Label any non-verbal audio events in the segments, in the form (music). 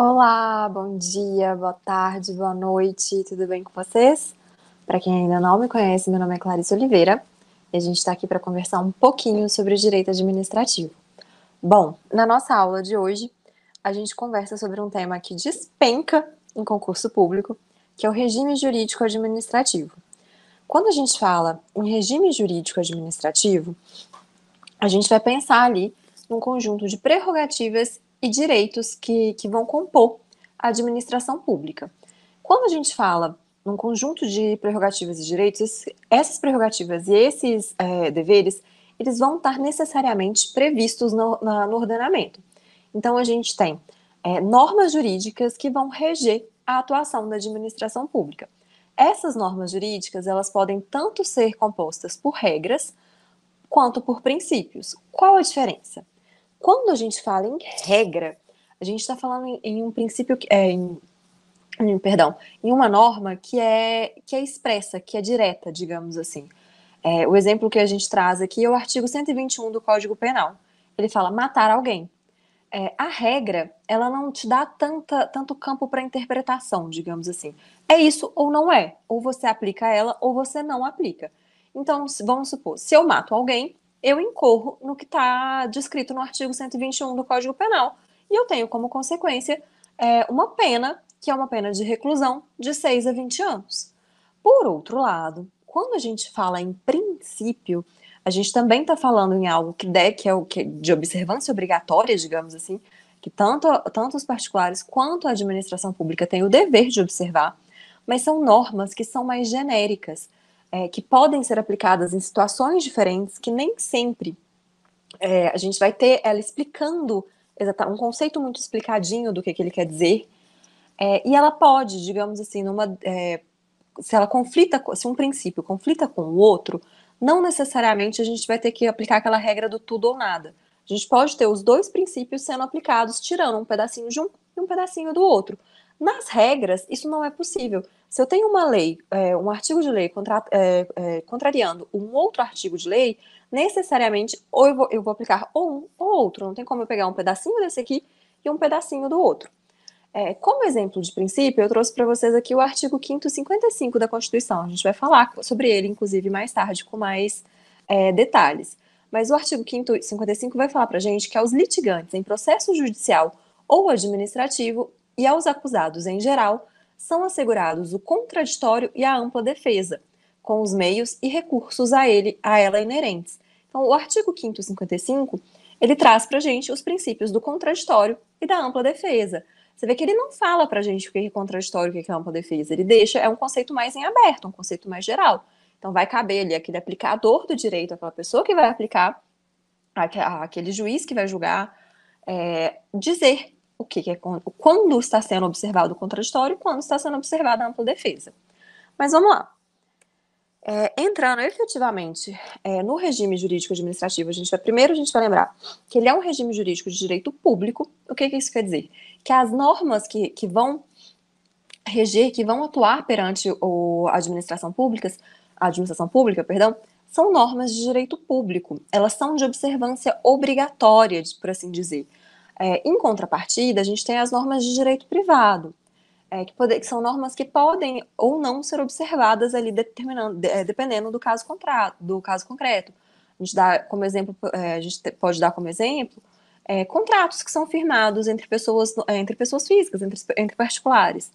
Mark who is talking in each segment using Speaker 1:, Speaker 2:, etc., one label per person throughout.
Speaker 1: Olá, bom dia, boa tarde, boa noite, tudo bem com vocês? Para quem ainda não me conhece, meu nome é Clarice Oliveira e a gente está aqui para conversar um pouquinho sobre o direito administrativo. Bom, na nossa aula de hoje, a gente conversa sobre um tema que despenca em concurso público, que é o regime jurídico administrativo. Quando a gente fala em regime jurídico administrativo, a gente vai pensar ali num conjunto de prerrogativas e direitos que, que vão compor a administração pública. Quando a gente fala num conjunto de prerrogativas e direitos, essas prerrogativas e esses é, deveres, eles vão estar necessariamente previstos no, na, no ordenamento. Então, a gente tem é, normas jurídicas que vão reger a atuação da administração pública. Essas normas jurídicas, elas podem tanto ser compostas por regras, quanto por princípios. Qual a diferença? Quando a gente fala em regra, a gente está falando em, em, um princípio, que, é, em, em, perdão, em uma norma que é, que é expressa, que é direta, digamos assim. É, o exemplo que a gente traz aqui é o artigo 121 do Código Penal. Ele fala matar alguém. É, a regra, ela não te dá tanta, tanto campo para interpretação, digamos assim. É isso ou não é. Ou você aplica ela ou você não aplica. Então, vamos supor, se eu mato alguém, eu incorro no que está descrito no artigo 121 do Código Penal e eu tenho como consequência é, uma pena, que é uma pena de reclusão de 6 a 20 anos. Por outro lado, quando a gente fala em princípio, a gente também está falando em algo que, de, que é o que de observância obrigatória, digamos assim, que tanto, tanto os particulares quanto a administração pública têm o dever de observar, mas são normas que são mais genéricas é, que podem ser aplicadas em situações diferentes, que nem sempre é, a gente vai ter ela explicando um conceito muito explicadinho do que, que ele quer dizer. É, e ela pode, digamos assim, numa, é, se ela conflita, se um princípio conflita com o outro, não necessariamente a gente vai ter que aplicar aquela regra do tudo ou nada. A gente pode ter os dois princípios sendo aplicados, tirando um pedacinho de um e um pedacinho do outro. Nas regras, isso não é possível. Se eu tenho uma lei, é, um artigo de lei contra, é, é, contrariando um outro artigo de lei, necessariamente ou eu vou, eu vou aplicar ou um ou outro. Não tem como eu pegar um pedacinho desse aqui e um pedacinho do outro. É, como exemplo de princípio, eu trouxe para vocês aqui o artigo 555 da Constituição. A gente vai falar sobre ele, inclusive, mais tarde, com mais é, detalhes. Mas o artigo 555 vai falar para gente que aos litigantes em processo judicial ou administrativo e aos acusados em geral são assegurados o contraditório e a ampla defesa, com os meios e recursos a ele, a ela inerentes. Então, o artigo 555, ele traz para gente os princípios do contraditório e da ampla defesa. Você vê que ele não fala para gente o que é contraditório, o que é ampla defesa. Ele deixa, é um conceito mais em aberto, um conceito mais geral. Então, vai caber ali aquele aplicador do direito, aquela pessoa que vai aplicar, aquele juiz que vai julgar, é, dizer o que, que é quando está sendo observado o contraditório e quando está sendo observada a ampla defesa. Mas vamos lá. É, entrando efetivamente é, no regime jurídico administrativo, a gente vai, primeiro a gente vai lembrar que ele é um regime jurídico de direito público. O que, que isso quer dizer? Que as normas que, que vão reger, que vão atuar perante o, a administração pública, a administração pública, perdão, são normas de direito público. Elas são de observância obrigatória, por assim dizer. É, em contrapartida, a gente tem as normas de direito privado, é, que, pode, que, são normas que podem ou não ser observadas ali determinando, de, é, dependendo do caso contrato, do caso concreto. A gente dá como exemplo, é, a gente pode dar como exemplo é, contratos que são firmados entre pessoas, é, entre pessoas físicas, entre, entre particulares.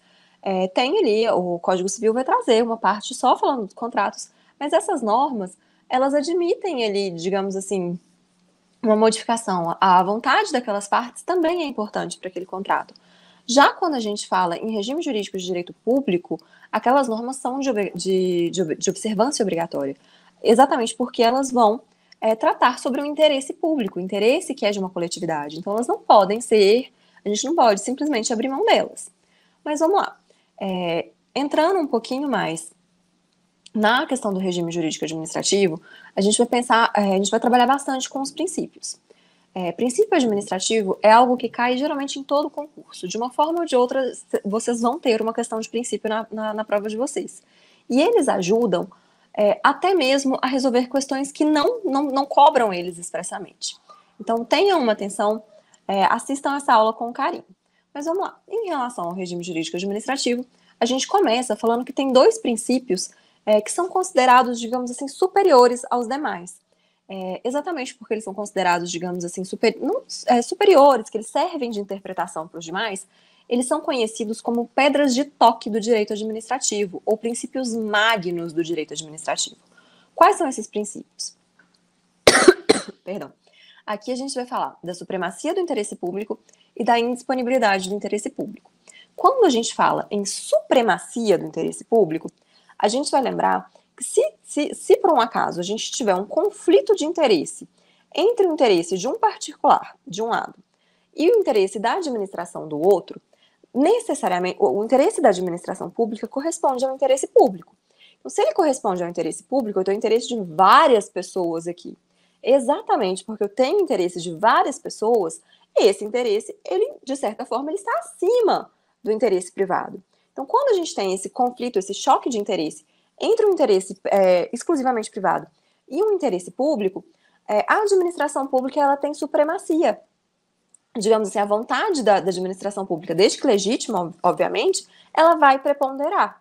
Speaker 1: tem ali, o Código Civil vai trazer uma parte só falando dos contratos, mas essas normas, elas admitem ali, digamos assim, uma modificação à vontade daquelas partes também é importante para aquele contrato. Já quando a gente fala em regime jurídico de direito público, aquelas normas são de, de, de, de observância obrigatória, exatamente porque elas vão é, tratar sobre um interesse público, interesse que é de uma coletividade. Então, elas não podem ser, a gente não pode simplesmente abrir mão delas. Mas vamos lá. É, entrando um pouquinho mais na questão do regime jurídico administrativo, a gente vai pensar, é, a gente vai trabalhar bastante com os princípios. É, princípio administrativo é algo que cai geralmente em todo concurso. De uma forma ou de outra, vocês vão ter uma questão de princípio na, na, na prova de vocês. E eles ajudam é, até mesmo a resolver questões que não, não, não cobram eles expressamente. Então, tenham uma atenção, é, assistam essa aula com carinho. Mas vamos lá. Em relação ao regime jurídico administrativo, a gente começa falando que tem dois princípios é, que são considerados, digamos assim, superiores aos demais. É, exatamente porque eles são considerados, digamos assim, super, não, é, superiores, que eles servem de interpretação para os demais, eles são conhecidos como pedras de toque do direito administrativo, ou princípios magnos do direito administrativo. Quais são esses princípios? (coughs) Perdão. Aqui a gente vai falar da supremacia do interesse público e da indisponibilidade do interesse público. Quando a gente fala em supremacia do interesse público, a gente vai lembrar que se, se, se por um acaso a gente tiver um conflito de interesse entre o interesse de um particular, de um lado, e o interesse da administração do outro, necessariamente o interesse da administração pública corresponde ao interesse público. Então, se ele corresponde ao interesse público, eu tenho interesse de várias pessoas aqui. Exatamente porque eu tenho interesse de várias pessoas, esse interesse, ele de certa forma, ele está acima do interesse privado. Então, quando a gente tem esse conflito, esse choque de interesse entre um interesse é, exclusivamente privado e um interesse público, é, a administração pública ela tem supremacia. Digamos assim, a vontade da, da administração pública, desde que legítima, obviamente, ela vai preponderar.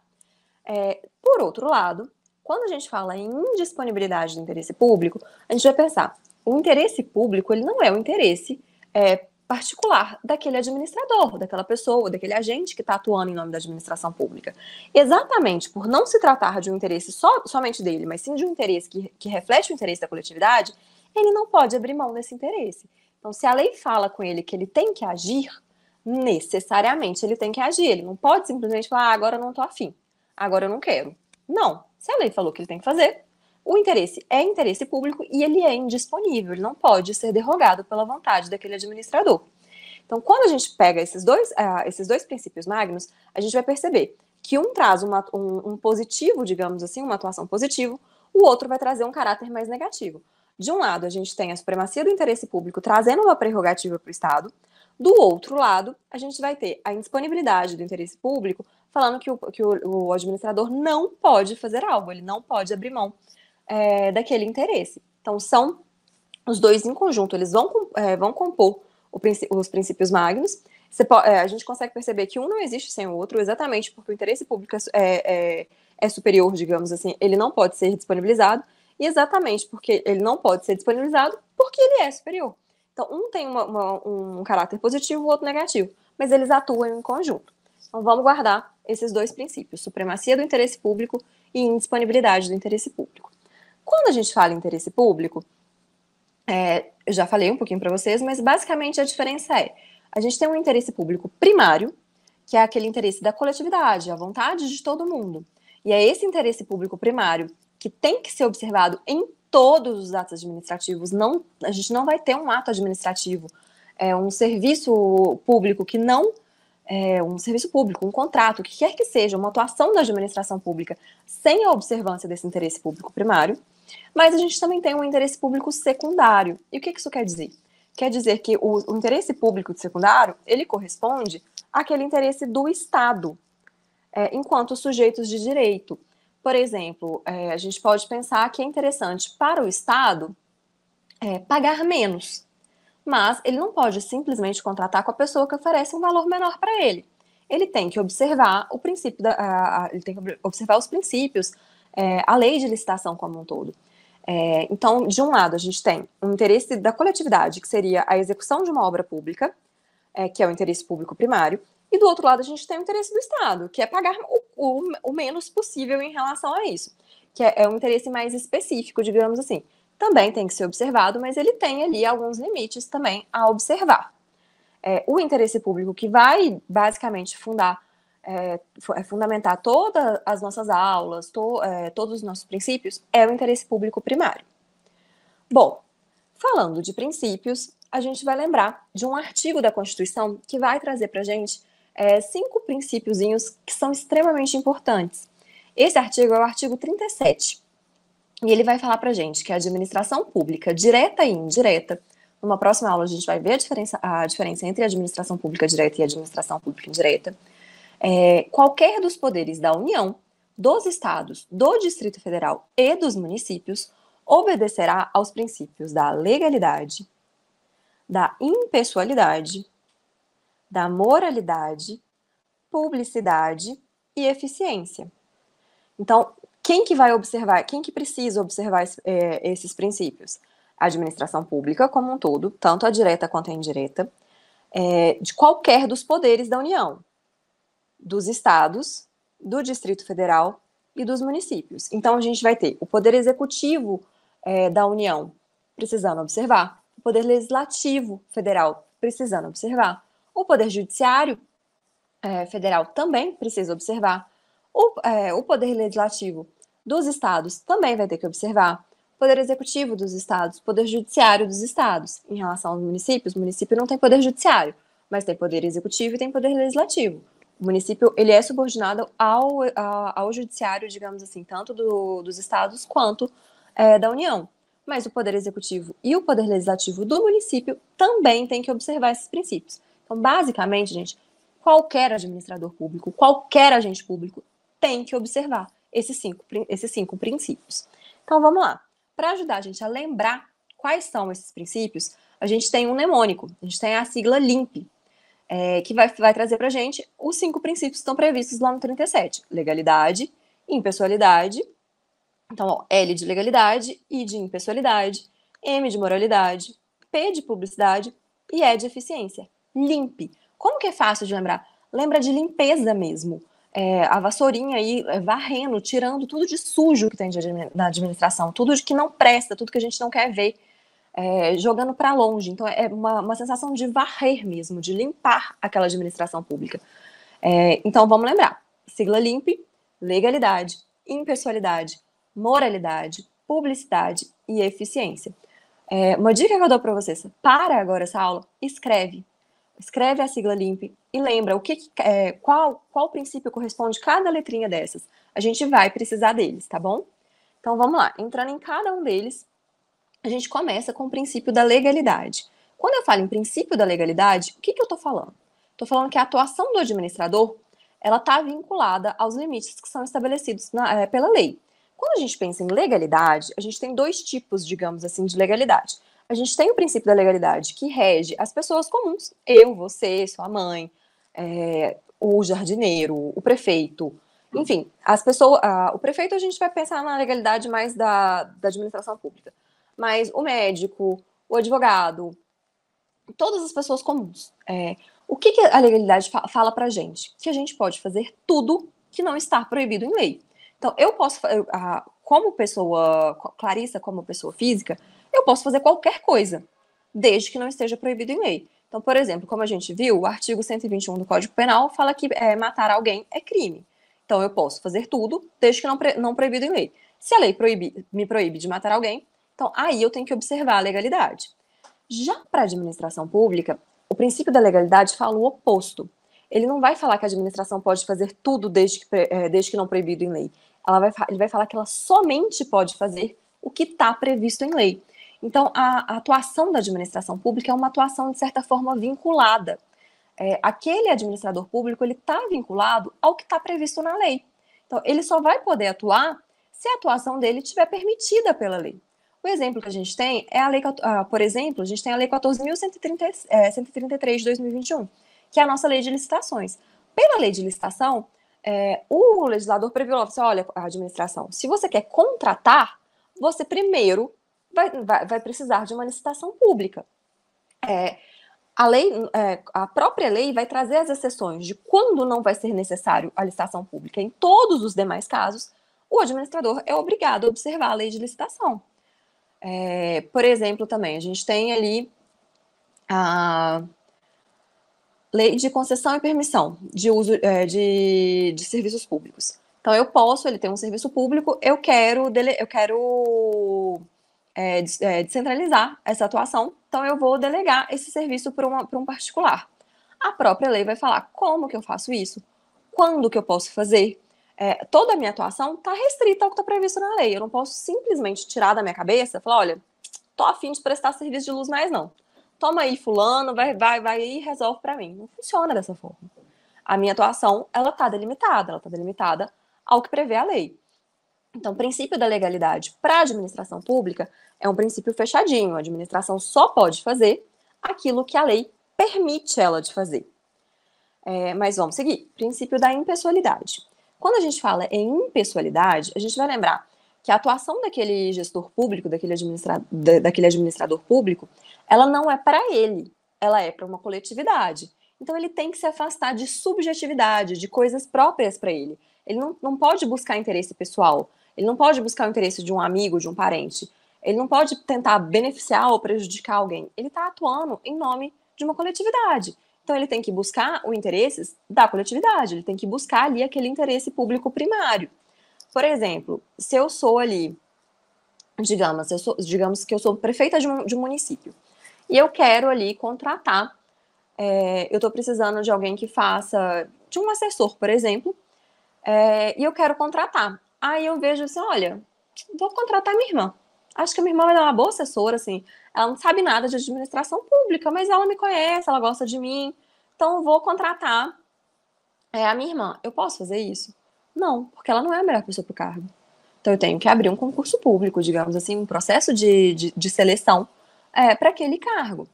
Speaker 1: É, por outro lado, quando a gente fala em indisponibilidade do interesse público, a gente vai pensar, o interesse público ele não é o interesse é, particular daquele administrador, daquela pessoa, daquele agente que está atuando em nome da administração pública. Exatamente por não se tratar de um interesse só, somente dele, mas sim de um interesse que, que reflete o interesse da coletividade, ele não pode abrir mão desse interesse. Então, se a lei fala com ele que ele tem que agir, necessariamente ele tem que agir. Ele não pode simplesmente falar, ah, agora eu não estou afim, agora eu não quero. Não. Se a lei falou que ele tem que fazer, o interesse é interesse público e ele é indisponível, ele não pode ser derrogado pela vontade daquele administrador. Então, quando a gente pega esses dois, uh, esses dois princípios magnos, a gente vai perceber que um traz uma, um, um positivo, digamos assim, uma atuação positiva, o outro vai trazer um caráter mais negativo. De um lado, a gente tem a supremacia do interesse público trazendo uma prerrogativa para o Estado, do outro lado, a gente vai ter a indisponibilidade do interesse público falando que o, que o, o administrador não pode fazer algo, ele não pode abrir mão é, daquele interesse. Então, são os dois em conjunto, eles vão, é, vão compor os princípios magnos. Pode, é, a gente consegue perceber que um não existe sem o outro, exatamente porque o interesse público é é, é, é superior, digamos assim, ele não pode ser disponibilizado, e exatamente porque ele não pode ser disponibilizado, porque ele é superior. Então, um tem uma, uma, um caráter positivo, o outro negativo, mas eles atuam em conjunto. Então, vamos guardar esses dois princípios: supremacia do interesse público e indisponibilidade do interesse público. Quando a gente fala em interesse público, é, eu já falei um pouquinho para vocês, mas basicamente a diferença é: a gente tem um interesse público primário, que é aquele interesse da coletividade, a vontade de todo mundo. E é esse interesse público primário que tem que ser observado em todos os atos administrativos. Não, a gente não vai ter um ato administrativo, é um serviço público que não é, um serviço público, um contrato, o que quer que seja, uma atuação da administração pública, sem a observância desse interesse público primário, mas a gente também tem um interesse público secundário. E o que, isso quer dizer? Quer dizer que o, o interesse público secundário, ele corresponde àquele interesse do Estado, é, enquanto sujeitos de direito. Por exemplo, é, a gente pode pensar que é interessante para o Estado é, pagar menos, mas ele não pode simplesmente contratar com a pessoa que oferece um valor menor para ele. Ele tem que observar o princípio da, a, a, ele tem que observar os princípios, é, a lei de licitação como um todo. É, então, de um lado, a gente tem o interesse da coletividade, que seria a execução de uma obra pública, é, que é o interesse público primário, e do outro lado, a gente tem o interesse do Estado, que é pagar o, o, o menos possível em relação a isso, que é, é um interesse mais específico, digamos assim. Também tem que ser observado, mas ele tem ali alguns limites também a observar. É, o interesse público que vai basicamente fundar é, é fundamentar todas as nossas aulas, to, é, todos os nossos princípios, é o interesse público primário. Bom, falando de princípios, a gente vai lembrar de um artigo da Constituição que vai trazer para a gente é, cinco princípiozinhos que são extremamente importantes. Esse artigo é o artigo 37. E ele vai falar para a gente que a administração pública, direta e indireta, numa próxima aula a gente vai ver a diferença, a diferença entre a administração pública direta e a administração pública indireta, é, qualquer dos poderes da União, dos Estados, do Distrito Federal e dos municípios obedecerá aos princípios da legalidade, da impessoalidade, da moralidade, publicidade e eficiência. Então, quem que vai observar, quem que precisa observar é, esses princípios? A administração pública como um todo, tanto a direta quanto a indireta, é, de qualquer dos poderes da União, dos estados, do Distrito Federal e dos municípios. Então, a gente vai ter o Poder Executivo é, da União precisando observar, o Poder Legislativo Federal precisando observar, o Poder Judiciário é, Federal também precisa observar, o, é, o Poder Legislativo dos Estados também vai ter que observar, o Poder Executivo dos Estados, o Poder Judiciário dos Estados. Em relação aos municípios, o município não tem Poder Judiciário, mas tem Poder Executivo e tem Poder Legislativo. O município ele é subordinado ao, ao judiciário, digamos assim, tanto do, dos estados quanto é, da União. Mas o Poder Executivo e o Poder Legislativo do município também têm que observar esses princípios. Então, basicamente, gente, qualquer administrador público, qualquer agente público tem que observar esses cinco, esses cinco princípios. Então, vamos lá. Para ajudar a gente a lembrar quais são esses princípios, a gente tem um mnemônico, a gente tem a sigla LIMP, é, que vai, vai trazer para gente os cinco princípios que estão previstos lá no 37. Legalidade, impessoalidade, então, ó, L de legalidade, I de impessoalidade, M de moralidade, P de publicidade e E de eficiência. Limpe. Como que é fácil de lembrar? Lembra de limpeza mesmo. É, a vassourinha aí é, varrendo, tirando tudo de sujo que tem de, na administração, tudo de que não presta, tudo que a gente não quer ver é, jogando para longe. Então, é uma, uma sensação de varrer mesmo, de limpar aquela administração pública. É, então, vamos lembrar: sigla LIMP, legalidade, impessoalidade, moralidade, publicidade e eficiência. É, uma dica que eu dou para vocês: para agora essa aula, escreve. Escreve a sigla LIMP e lembra o que, é, qual, qual princípio corresponde cada letrinha dessas. A gente vai precisar deles, tá bom? Então vamos lá, entrando em cada um deles, a gente começa com o princípio da legalidade. Quando eu falo em princípio da legalidade, o que, que eu estou falando? Estou falando que a atuação do administrador ela está vinculada aos limites que são estabelecidos na, é, pela lei. Quando a gente pensa em legalidade, a gente tem dois tipos, digamos assim, de legalidade. A gente tem o princípio da legalidade que rege as pessoas comuns, eu, você, sua mãe, é, o jardineiro, o prefeito, enfim, as pessoas, a, o prefeito a gente vai pensar na legalidade mais da, da administração pública mas o médico, o advogado, todas as pessoas comuns. É, o que, que, a legalidade fa fala para gente? Que a gente pode fazer tudo que não está proibido em lei. Então, eu posso, como pessoa, Clarissa, como pessoa física, eu posso fazer qualquer coisa, desde que não esteja proibido em lei. Então, por exemplo, como a gente viu, o artigo 121 do Código Penal fala que é, matar alguém é crime. Então, eu posso fazer tudo, desde que não, não proibido em lei. Se a lei proíbe, me proíbe de matar alguém, então, aí eu tenho que observar a legalidade. Já para a administração pública, o princípio da legalidade fala o oposto. Ele não vai falar que a administração pode fazer tudo desde que, é, desde que não proibido em lei. Ela vai, ele vai falar que ela somente pode fazer o que está previsto em lei. Então, a, a, atuação da administração pública é uma atuação, de certa forma, vinculada. É, aquele administrador público, ele está vinculado ao que está previsto na lei. Então, ele só vai poder atuar se a atuação dele estiver permitida pela lei. O exemplo que a gente tem é a lei, ah, por exemplo, a gente tem a lei 14.133 é, de 2021, que é a nossa lei de licitações. Pela lei de licitação, é, o legislador previu, você olha a administração, se você quer contratar, você primeiro vai, vai, vai precisar de uma licitação pública. É, a lei, é, a própria lei vai trazer as exceções de quando não vai ser necessário a licitação pública. Em todos os demais casos, o administrador é obrigado a observar a lei de licitação. É, por exemplo, também, a gente tem ali a lei de concessão e permissão de uso é, de, de serviços públicos. Então, eu posso, ele tem um serviço público, eu quero, dele, eu quero é, é descentralizar essa atuação, então eu vou delegar esse serviço para um particular. A própria lei vai falar como que eu faço isso, quando que eu posso fazer, é, toda a minha atuação está restrita ao que está previsto na lei. Eu não posso simplesmente tirar da minha cabeça e falar, olha, tô afim de prestar serviço de luz mais não. Toma aí fulano, vai, vai, vai e resolve para mim. Não funciona dessa forma. A minha atuação, ela está delimitada, ela está delimitada ao que prevê a lei. Então, o princípio da legalidade para a administração pública é um princípio fechadinho. A administração só pode fazer aquilo que a lei permite ela de fazer. É, mas vamos seguir. Princípio da impessoalidade. Quando a gente fala em impessoalidade, a gente vai lembrar que a atuação daquele gestor público, daquele, administra daquele administrador público, ela não é para ele, ela é para uma coletividade. Então ele tem que se afastar de subjetividade, de coisas próprias para ele. Ele não, não pode buscar interesse pessoal, ele não pode buscar o interesse de um amigo, de um parente, ele não pode tentar beneficiar ou prejudicar alguém. Ele está atuando em nome de uma coletividade. Então ele tem que buscar o interesse da coletividade, ele tem que buscar ali aquele interesse público primário. Por exemplo, se eu sou ali, digamos, eu sou, digamos que eu sou prefeita de um, de um município e eu quero ali contratar, é, eu estou precisando de alguém que faça, de um assessor, por exemplo, é, e eu quero contratar. Aí eu vejo assim, olha, vou contratar minha irmã acho que a minha irmã vai dar uma boa assessora, assim. Ela não sabe nada de administração pública, mas ela me conhece, ela gosta de mim. Então, vou contratar é, a minha irmã. Eu posso fazer isso? Não, porque ela não é a melhor pessoa para o cargo. Então, eu tenho que abrir um concurso público, digamos assim, um processo de, de, de seleção é, para aquele cargo.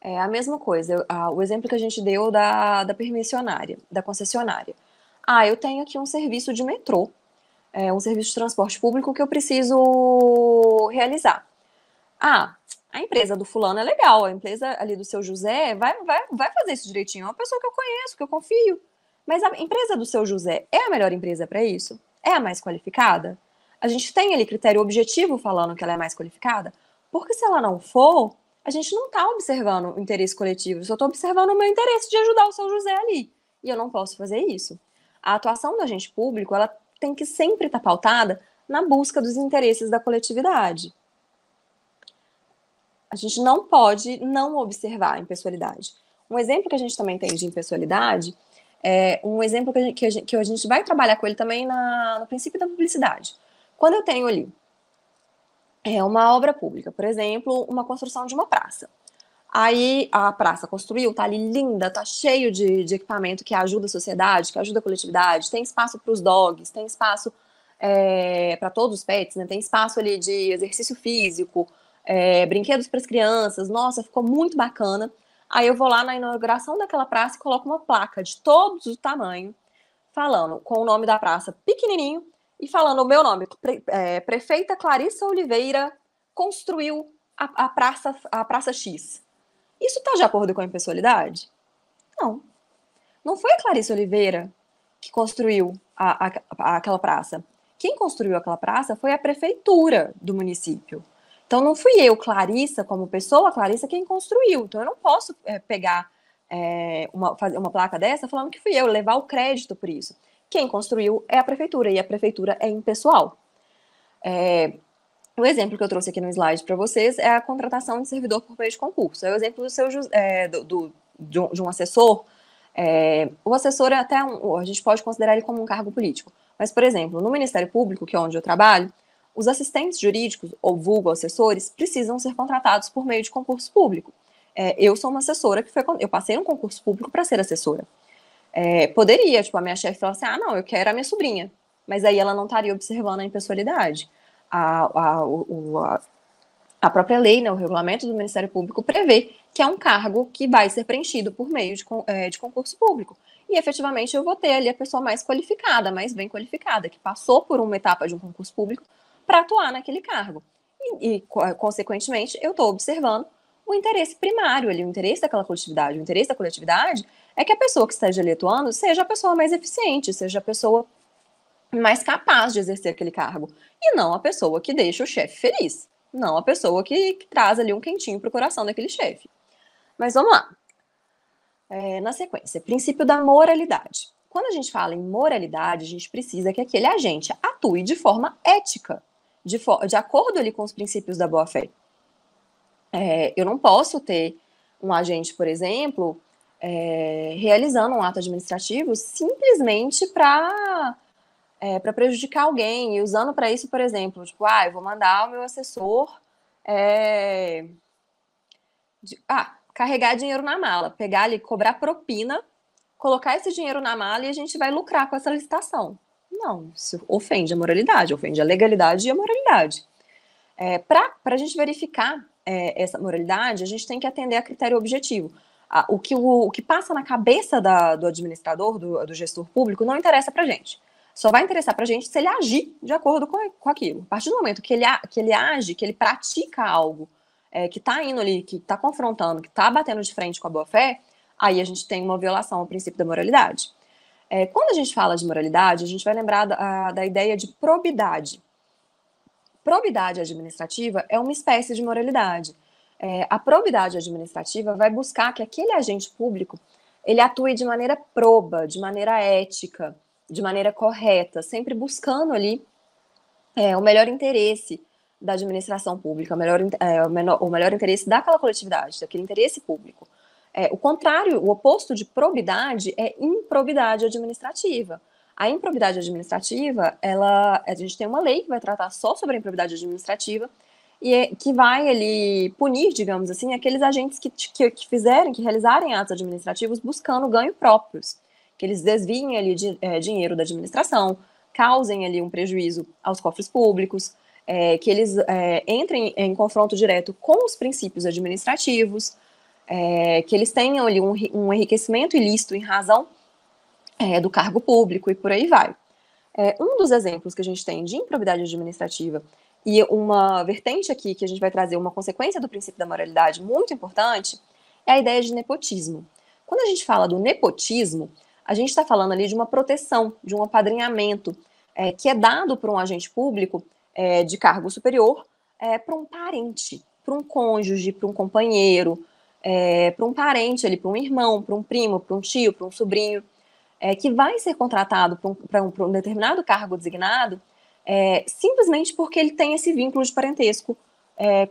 Speaker 1: É a mesma coisa, eu, a, o exemplo que a gente deu da, da permissionária, da concessionária. Ah, eu tenho aqui um serviço de metrô é, um serviço de transporte público que eu preciso realizar. Ah, a empresa do fulano é legal, a empresa ali do seu José vai, vai, vai fazer isso direitinho. É uma pessoa que eu conheço, que eu confio. Mas a empresa do seu José é a melhor empresa para isso? É a mais qualificada? A gente tem ali critério objetivo falando que ela é mais qualificada? Porque se ela não for, a gente não está observando o interesse coletivo, eu só estou observando o meu interesse de ajudar o seu José ali. E eu não posso fazer isso. A atuação do agente público, ela tem que sempre estar pautada na busca dos interesses da coletividade. A gente não pode não observar a impessoalidade. Um exemplo que a gente também tem de impessoalidade é um exemplo que a gente, que a gente, que a gente vai trabalhar com ele também na, no princípio da publicidade. Quando eu tenho ali é uma obra pública, por exemplo, uma construção de uma praça. Aí a praça construiu, tá ali linda, tá cheio de, de equipamento que ajuda a sociedade, que ajuda a coletividade, tem espaço para os dogs, tem espaço é, para todos os pets, né? Tem espaço ali de exercício físico, é, brinquedos para as crianças. Nossa, ficou muito bacana. Aí eu vou lá na inauguração daquela praça e coloco uma placa de todos os tamanhos, falando com o nome da praça pequenininho e falando o meu nome, pre, é, prefeita Clarissa Oliveira construiu a, a, praça a praça X. Isso está de acordo com a impessoalidade? Não. Não foi a Clarice Oliveira que construiu a, a, a, aquela praça. Quem construiu aquela praça foi a prefeitura do município. Então não fui eu, Clarissa, como pessoa, Clarissa quem construiu. Então eu não posso é, pegar é, uma, uma placa dessa falando que fui eu, levar o crédito por isso. Quem construiu é a prefeitura e a prefeitura é impessoal. É, o exemplo que eu trouxe aqui no slide para vocês é a contratação de servidor por meio de concurso. É o exemplo do seu, é, do, do, de, um, de um assessor. É, o assessor é até um, a gente pode considerar ele como um cargo político. Mas, por exemplo, no Ministério Público, que é onde eu trabalho, os assistentes jurídicos, ou vulgo assessores, precisam ser contratados por meio de concurso público. É, eu sou uma assessora que foi. Eu passei um concurso público para ser assessora. É, poderia, tipo, a minha chefe falar assim: ah, não, eu quero a minha sobrinha. Mas aí ela não estaria observando a impessoalidade a, a, o, a, a própria lei, né, o regulamento do Ministério Público prevê que é um cargo que vai ser preenchido por meio de, é, de concurso público. E efetivamente eu vou ter ali a pessoa mais qualificada, mais bem qualificada, que passou por uma etapa de um concurso público para atuar naquele cargo. E, e consequentemente, eu estou observando o interesse primário ali, o interesse daquela coletividade. O interesse da coletividade é que a pessoa que está ali atuando seja a pessoa mais eficiente, seja a pessoa mais capaz de exercer aquele cargo. E não a pessoa que deixa o chefe feliz. Não a pessoa que, que traz ali um quentinho para o coração daquele chefe. Mas vamos lá. É, na sequência, princípio da moralidade. Quando a gente fala em moralidade, a gente precisa que aquele agente atue de forma ética, de, de acordo ali com os princípios da boa-fé. É, eu não posso ter um agente, por exemplo, é, realizando um ato administrativo simplesmente para é, para prejudicar alguém e usando para isso, por exemplo, tipo, ah, eu vou mandar o meu assessor é, de, ah, carregar dinheiro na mala, pegar ali, cobrar propina, colocar esse dinheiro na mala e a gente vai lucrar com essa licitação. Não, isso ofende a moralidade, ofende a legalidade e a moralidade. É, para a gente verificar é, essa moralidade, a gente tem que atender a critério objetivo. A, o, que, o, o, que passa na cabeça da, do administrador, do, do gestor público, não interessa para gente só vai interessar para a gente se ele agir de acordo com, com aquilo. A partir do momento que ele, que ele age, que ele pratica algo é, que está indo ali, que está confrontando, que está batendo de frente com a boa-fé, aí a gente tem uma violação ao princípio da moralidade. É, quando a gente fala de moralidade, a gente vai lembrar da, da ideia de probidade. Probidade administrativa é uma espécie de moralidade. É, a probidade administrativa vai buscar que aquele agente público ele atue de maneira proba, de maneira ética, de maneira correta, sempre buscando ali é, o melhor interesse da administração pública, o melhor, é, o, menor, o melhor interesse daquela coletividade, daquele interesse público. É, o contrário, o oposto de probidade é improbidade administrativa. A improbidade administrativa, ela, a gente tem uma lei que vai tratar só sobre a improbidade administrativa e é, que vai ali punir, digamos assim, aqueles agentes que, que, que fizerem, que realizarem atos administrativos buscando ganho próprios que eles desviem ali de, eh, é, dinheiro da administração, causem ali um prejuízo aos cofres públicos, é, que eles é, entrem em confronto direto com os princípios administrativos, que eles tenham ali um, um, enriquecimento ilícito em razão do cargo público e por aí vai. um dos exemplos que a gente tem de improbidade administrativa e uma vertente aqui que a gente vai trazer, uma consequência do princípio da moralidade muito importante, é a ideia de nepotismo. Quando a gente fala do nepotismo, a gente está falando ali de uma proteção, de um apadrinhamento, é, que é dado por um agente público é, de cargo superior é, para um parente, para um cônjuge, para um companheiro, é, para um parente ali, para um irmão, para um primo, para um tio, para um sobrinho, é, que vai ser contratado para um, um, um, determinado cargo designado, é, simplesmente porque ele tem esse vínculo de parentesco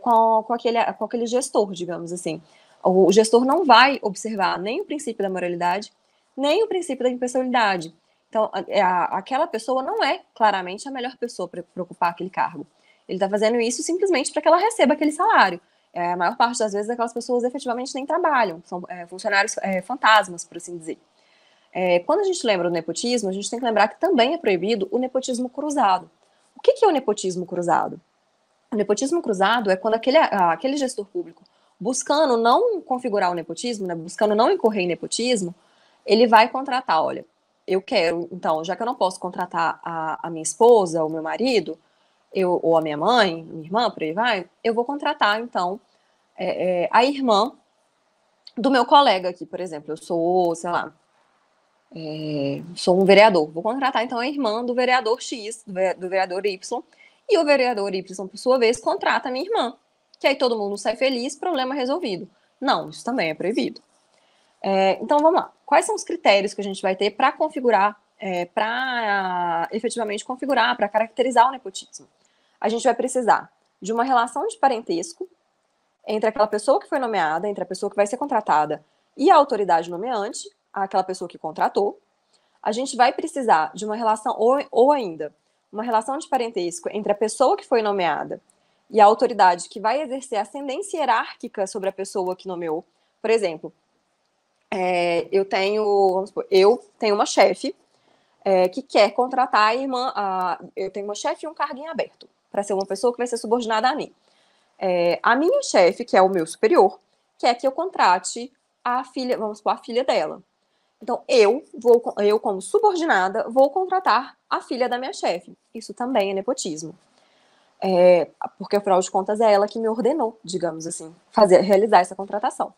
Speaker 1: com, com, aquele, com aquele gestor, digamos assim. O gestor não vai observar nem o princípio da moralidade, nem o princípio da impessoalidade. Então, é a, aquela pessoa não é claramente a melhor pessoa para ocupar aquele cargo. Ele está fazendo isso simplesmente para que ela receba aquele salário. É, a maior parte das vezes, aquelas pessoas efetivamente nem trabalham, são é, funcionários é, fantasmas, por assim dizer. É, quando a gente lembra do nepotismo, a gente tem que lembrar que também é proibido o nepotismo cruzado. O que, que é o nepotismo cruzado? O nepotismo cruzado é quando aquele, aquele gestor público, buscando não configurar o nepotismo, né, buscando não incorrer em nepotismo, ele vai contratar, olha, eu quero, então, já que eu não posso contratar a, a minha esposa, o meu marido, eu, ou a minha mãe, minha irmã, por aí vai, eu vou contratar, então, é, é, a irmã do meu colega aqui, por exemplo. Eu sou, sei lá, é, sou um vereador. Vou contratar, então, a irmã do vereador X, do vereador Y, e o vereador Y, por sua vez, contrata a minha irmã. Que aí todo mundo sai feliz, problema resolvido. Não, isso também é proibido. É, então, vamos lá quais são os critérios que a gente vai ter para configurar, é, para efetivamente configurar, para caracterizar o nepotismo? A gente vai precisar de uma relação de parentesco entre aquela pessoa que foi nomeada, entre a pessoa que vai ser contratada e a autoridade nomeante, aquela pessoa que contratou. A gente vai precisar de uma relação, ou, ou ainda, uma relação de parentesco entre a pessoa que foi nomeada e a autoridade que vai exercer ascendência hierárquica sobre a pessoa que nomeou. Por exemplo, é, eu tenho, vamos supor, eu tenho uma chefe é, que quer contratar a irmã, a, eu tenho uma chefe e um cargo em aberto, para ser uma pessoa que vai ser subordinada a mim. É, a minha chefe, que é o meu superior, quer que eu contrate a filha, vamos supor, a filha dela. Então, eu, vou, eu como subordinada, vou contratar a filha da minha chefe. Isso também é nepotismo. É, porque, afinal de contas, é ela que me ordenou, digamos assim, fazer, realizar essa contratação.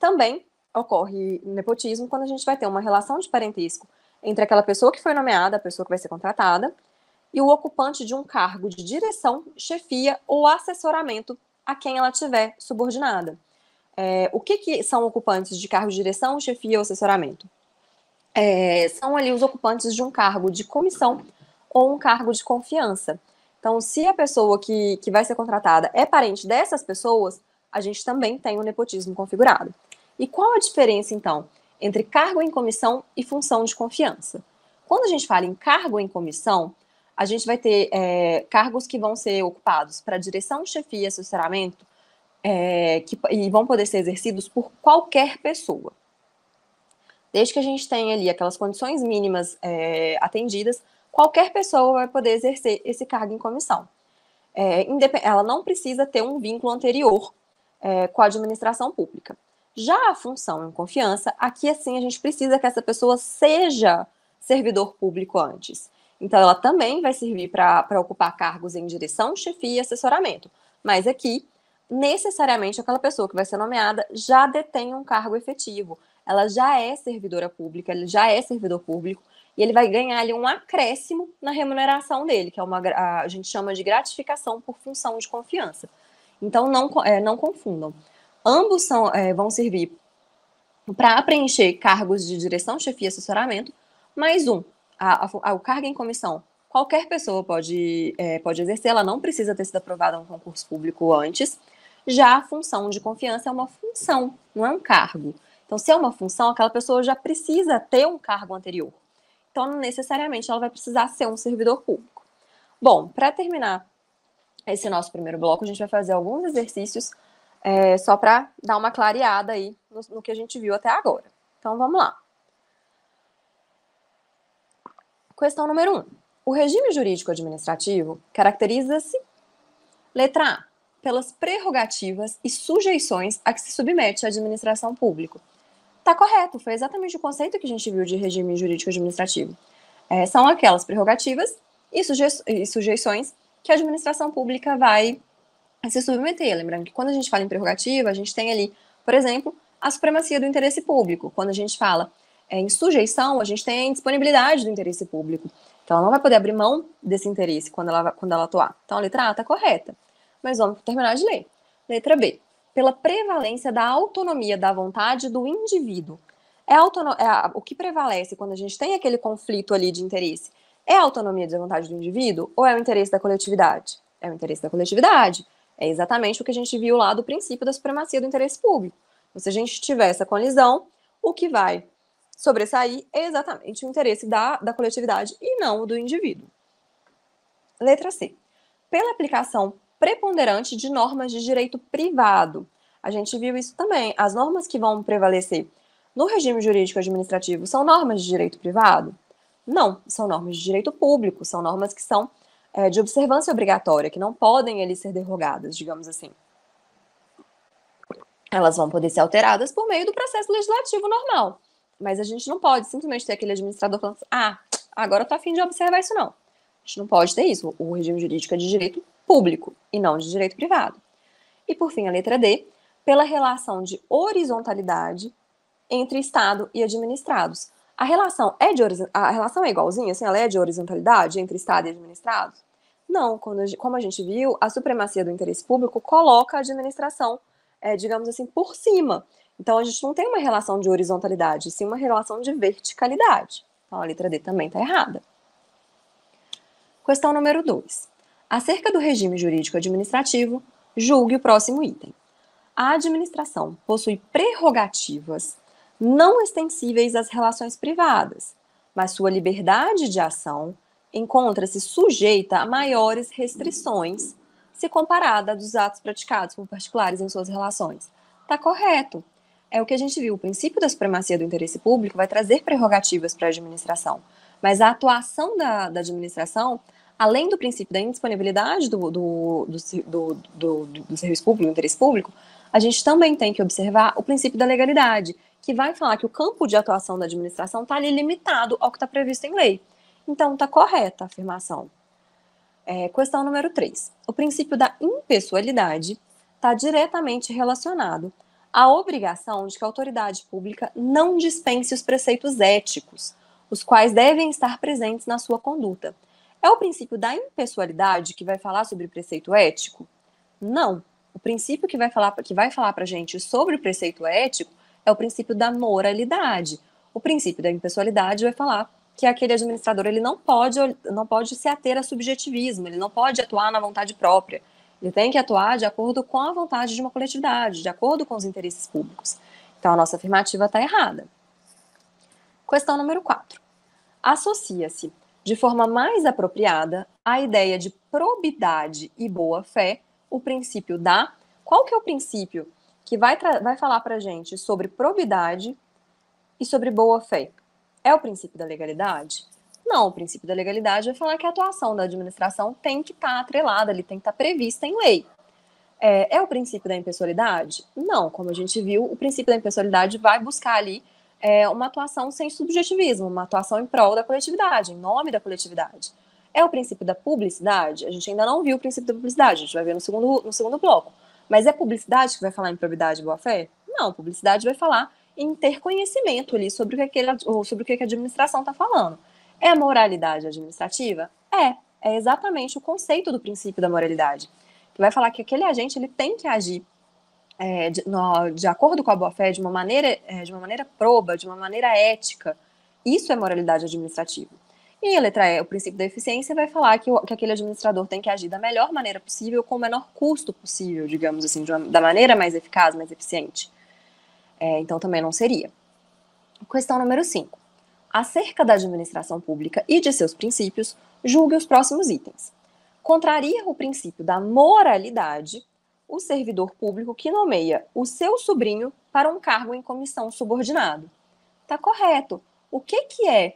Speaker 1: Também ocorre nepotismo quando a gente vai ter uma relação de parentesco entre aquela pessoa que foi nomeada, a pessoa que vai ser contratada, e o ocupante de um cargo de direção, chefia ou assessoramento a quem ela tiver subordinada. É, o que, que, são ocupantes de cargo de direção, chefia ou assessoramento? É, são ali os ocupantes de um cargo de comissão ou um cargo de confiança. Então, se a pessoa que, que vai ser contratada é parente dessas pessoas, a gente também tem o nepotismo configurado. E qual a diferença, então, entre cargo em comissão e função de confiança? Quando a gente fala em cargo em comissão, a gente vai ter é, cargos que vão ser ocupados para direção, chefia, assessoramento, é, que, e vão poder ser exercidos por qualquer pessoa. Desde que a gente tenha ali aquelas condições mínimas é, atendidas, qualquer pessoa vai poder exercer esse cargo em comissão. É, ela não precisa ter um vínculo anterior é, com a administração pública. Já a função em confiança, aqui assim a gente precisa que essa pessoa seja servidor público antes. Então ela também vai servir para ocupar cargos em direção, chefia e assessoramento. Mas aqui, necessariamente aquela pessoa que vai ser nomeada já detém um cargo efetivo. Ela já é servidora pública, ele já é servidor público e ele vai ganhar ali um acréscimo na remuneração dele, que é uma a gente chama de gratificação por função de confiança. Então não é, não confundam. Ambos são, é, vão servir para preencher cargos de direção, chefia e assessoramento, mais um, a, a, o cargo em comissão. Qualquer pessoa pode, é, pode exercer, ela não precisa ter sido aprovada em um concurso público antes. Já a função de confiança é uma função, não é um cargo. Então, se é uma função, aquela pessoa já precisa ter um cargo anterior. Então, necessariamente, ela vai precisar ser um servidor público. Bom, para terminar esse nosso primeiro bloco, a gente vai fazer alguns exercícios é, só para dar uma clareada aí no, no que a gente viu até agora. Então vamos lá. Questão número 1. Um. O regime jurídico administrativo caracteriza-se, letra A, pelas prerrogativas e sujeições a que se submete a administração pública. Está correto, foi exatamente o conceito que a gente viu de regime jurídico administrativo. É, são aquelas prerrogativas e, suje e sujeições que a administração pública vai se submeter. Lembrando que quando a gente fala em prerrogativa, a gente tem ali, por exemplo, a supremacia do interesse público. Quando a gente fala é, em sujeição, a gente tem disponibilidade do interesse público. Então, ela não vai poder abrir mão desse interesse quando ela, quando ela atuar. Então, a letra A está correta. Mas vamos terminar de ler. Letra B. Pela prevalência da autonomia da vontade do indivíduo. É, autono... é a... O que prevalece quando a gente tem aquele conflito ali de interesse? É a autonomia da vontade do indivíduo ou é o interesse da coletividade? É o interesse da coletividade. É exatamente o que a gente viu lá do princípio da supremacia do interesse público. Então, se a gente tiver essa colisão, o que vai sobressair é exatamente o interesse da, da coletividade e não o do indivíduo. Letra C. Pela aplicação preponderante de normas de direito privado. A gente viu isso também. As normas que vão prevalecer no regime jurídico administrativo são normas de direito privado? Não, são normas de direito público, são normas que são é, de observância obrigatória, que não podem ali ser derrogadas, digamos assim. Elas vão poder ser alteradas por meio do processo legislativo normal. Mas a gente não pode simplesmente ter aquele administrador falando assim, ah, agora eu tô afim de observar isso, não. A gente não pode ter isso. O regime jurídico é de direito público e não de direito privado. E por fim, a letra D, pela relação de horizontalidade entre Estado e administrados. A relação é de a relação é igualzinha, assim, ela é de horizontalidade entre Estado e administrado? Não, quando, como a gente viu, a supremacia do interesse público coloca a administração, é, digamos assim, por cima. Então a gente não tem uma relação de horizontalidade, sim uma relação de verticalidade. Então a letra D também está errada. Questão número 2. Acerca do regime jurídico administrativo, julgue o próximo item. A administração possui prerrogativas não extensíveis às relações privadas, mas sua liberdade de ação encontra-se sujeita a maiores restrições se comparada dos atos praticados por particulares em suas relações. Tá correto. É o que a gente viu. O princípio da supremacia do interesse público vai trazer prerrogativas para a administração, mas a atuação da, da administração além do princípio da indisponibilidade do, do, do, do, serviço público, do interesse público, a gente também tem que observar o princípio da legalidade, que vai falar que o campo de atuação da administração está ali limitado ao que está previsto em lei. Então, está correta a afirmação. É, questão número 3. O princípio da impessoalidade está diretamente relacionado à obrigação de que a autoridade pública não dispense os preceitos éticos, os quais devem estar presentes na sua conduta. É o princípio da impessoalidade que vai falar sobre preceito ético? Não. O princípio que vai falar, que vai falar para a gente sobre o preceito ético é o princípio da moralidade. O princípio da impessoalidade vai falar que aquele administrador ele não pode, não pode se ater a subjetivismo, ele não pode atuar na vontade própria. Ele tem que atuar de acordo com a vontade de uma coletividade, de acordo com os interesses públicos. Então, a nossa afirmativa está errada. Questão número 4. Associa-se, de forma mais apropriada, à ideia de probidade e boa-fé, o princípio da... Qual que é o princípio que vai, vai falar para gente sobre probidade e sobre boa-fé. É o princípio da legalidade? Não, o princípio da legalidade vai é falar que a atuação da administração tem que estar tá atrelada, ali tem que estar tá prevista em lei. É, é, o princípio da impessoalidade? Não, como a gente viu, o princípio da impessoalidade vai buscar ali é, uma atuação sem subjetivismo, uma atuação em prol da coletividade, em nome da coletividade. É o princípio da publicidade? A gente ainda não viu o princípio da publicidade, a gente vai ver no segundo, no segundo bloco. Mas é publicidade que vai falar em probidade e boa-fé? Não, publicidade vai falar em ter conhecimento ali sobre o que, aquele, sobre o que a administração está falando. É moralidade administrativa? É, é exatamente o conceito do princípio da moralidade, que vai falar que aquele agente ele tem que agir é, de, no, de, acordo com a boa-fé, de uma maneira é, de uma maneira proba, de uma maneira ética. Isso é moralidade administrativa. E a letra E, o princípio da eficiência, vai falar que, o, que aquele administrador tem que agir da melhor maneira possível, com o menor custo possível, digamos assim, uma, da maneira mais eficaz, mais eficiente. É, então, também não seria. Questão número 5. Acerca da administração pública e de seus princípios, julgue os próximos itens. Contraria o princípio da moralidade o servidor público que nomeia o seu sobrinho para um cargo em comissão subordinado. Tá correto. O que, que é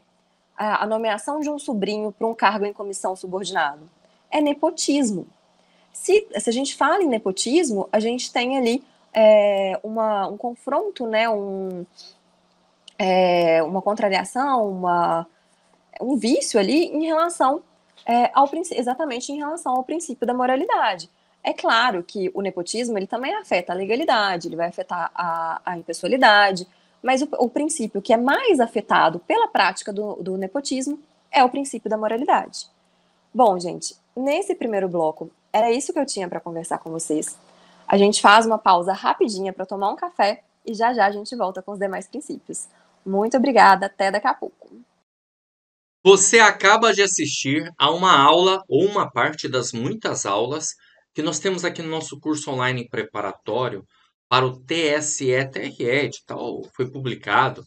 Speaker 1: a nomeação de um sobrinho para um cargo em comissão subordinado? É nepotismo. Se, se a gente fala em nepotismo, a gente tem ali é, uma, um confronto, né, um, é, uma contrariação, uma, um vício ali em relação é, ao exatamente em relação ao princípio da moralidade. É claro que o nepotismo ele também afeta a legalidade, ele vai afetar a, a impessoalidade, mas o, o princípio que é mais afetado pela prática do, do nepotismo é o princípio da moralidade. Bom, gente, nesse primeiro bloco, era isso que eu tinha para conversar com vocês. A gente faz uma pausa rapidinha para tomar um café e já já a gente volta com os demais princípios. Muito obrigada, até daqui a pouco.
Speaker 2: Você acaba de assistir a uma aula ou uma parte das muitas aulas que nós temos aqui no nosso curso online preparatório para o TSE-TRE, edital foi publicado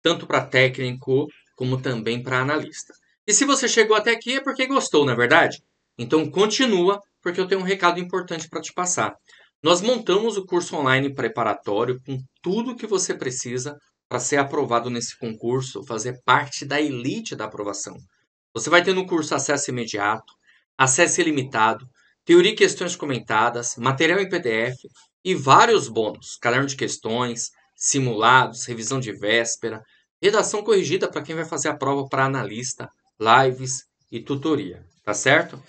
Speaker 2: tanto para técnico como também para analista. E se você chegou até aqui é porque gostou, na é verdade? Então continua, porque eu tenho um recado importante para te passar. Nós montamos o curso online preparatório com tudo que você precisa para ser aprovado nesse concurso, fazer parte da elite da aprovação. Você vai ter no curso acesso imediato, acesso ilimitado, teoria e questões comentadas, material em PDF, e vários bônus: caderno de questões, simulados, revisão de véspera, redação corrigida para quem vai fazer a prova para analista, lives e tutoria, tá certo?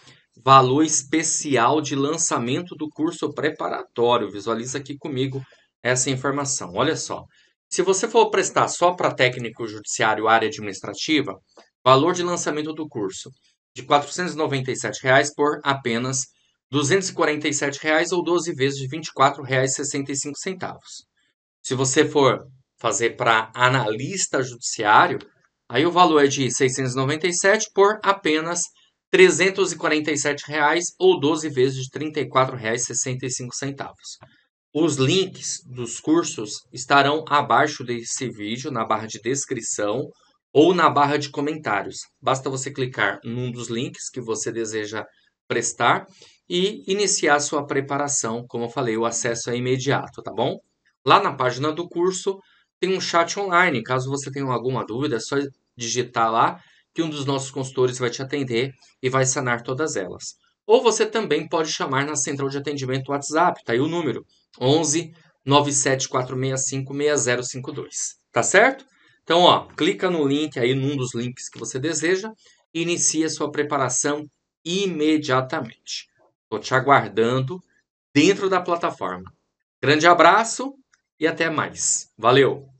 Speaker 2: Valor especial de lançamento do curso preparatório. Visualiza aqui comigo essa informação. Olha só. Se você for prestar só para técnico judiciário área administrativa, valor de lançamento do curso de R$ 497 reais por apenas R$ 247,00 ou 12 vezes de R$ 24,65. Se você for fazer para analista judiciário, aí o valor é de R$ 697 por apenas R$ 347,00 ou 12 vezes de R$ 34,65. Os links dos cursos estarão abaixo desse vídeo, na barra de descrição ou na barra de comentários. Basta você clicar num dos links que você deseja prestar e iniciar sua preparação. Como eu falei, o acesso é imediato, tá bom? Lá na página do curso tem um chat online. Caso você tenha alguma dúvida, é só digitar lá que um dos nossos consultores vai te atender e vai sanar todas elas. Ou você também pode chamar na central de atendimento WhatsApp, tá aí o número 11 974656052, tá certo? Então, ó, clica no link aí, num dos links que você deseja, e inicia sua preparação imediatamente. Estou te aguardando dentro da plataforma. Grande abraço e até mais. Valeu!